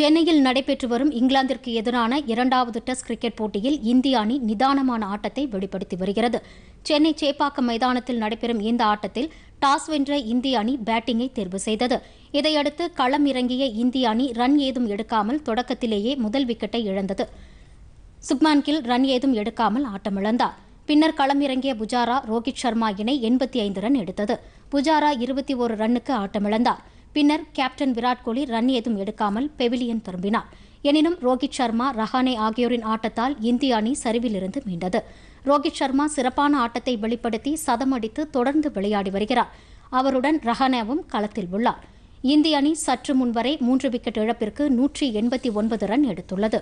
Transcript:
சென்னையில் நடைபெற்று வரும் இங்கிலாந்திற்கு எதிரான இரண்டாவது டெஸ்ட் கிரிக்கெட் போட்டியில் இந்திய அணி நிதானமான ஆட்டத்தை வெளிப்படுத்தி வருகிறது சென்னை சேப்பாக்கம் மைதானத்தில் நடைபெறும் இந்த ஆட்டத்தில் டாஸ் வென்ற இந்திய அணி பேட்டிங்கை தேர்வு செய்தது இதையடுத்து களம் இறங்கிய இந்திய அணி ரன் ஏதும் எடுக்காமல் தொடக்கத்திலேயே முதல் விக்கெட்டை இழந்தது சுப்மான் கில் ரன் ஏதும் எடுக்காமல் ஆட்டமிழந்தார் பின்னர் களமிறங்கிய புஜாரா ரோஹித் சர்மா இணை எண்பத்தி ஐந்து ரன் எடுத்தது புஜாரா இருபத்தி ஒரு ரன்னுக்கு ஆட்டமிழந்தார் பின்னர் கேப்டன் விராட் கோலி ரன் ஏதும் எடுக்காமல் பெவிலியன் திரும்பினார் எனினும் ரோஹித் சர்மா ரஹானே ஆகியோரின் ஆட்டத்தால் இந்திய அணி சரிவிலிருந்து மீண்டது ரோஹித் சர்மா சிறப்பான ஆட்டத்தை வெளிப்படுத்தி சதம் அடித்து தொடர்ந்து விளையாடி வருகிறார் அவருடன் ரஹானேவும் களத்தில் உள்ளார் இந்திய அணி சற்று முன்வரை மூன்று விக்கெட் இழப்பிற்கு நூற்றி எண்பத்தி ஒன்பது ரன் எடுத்துள்ளது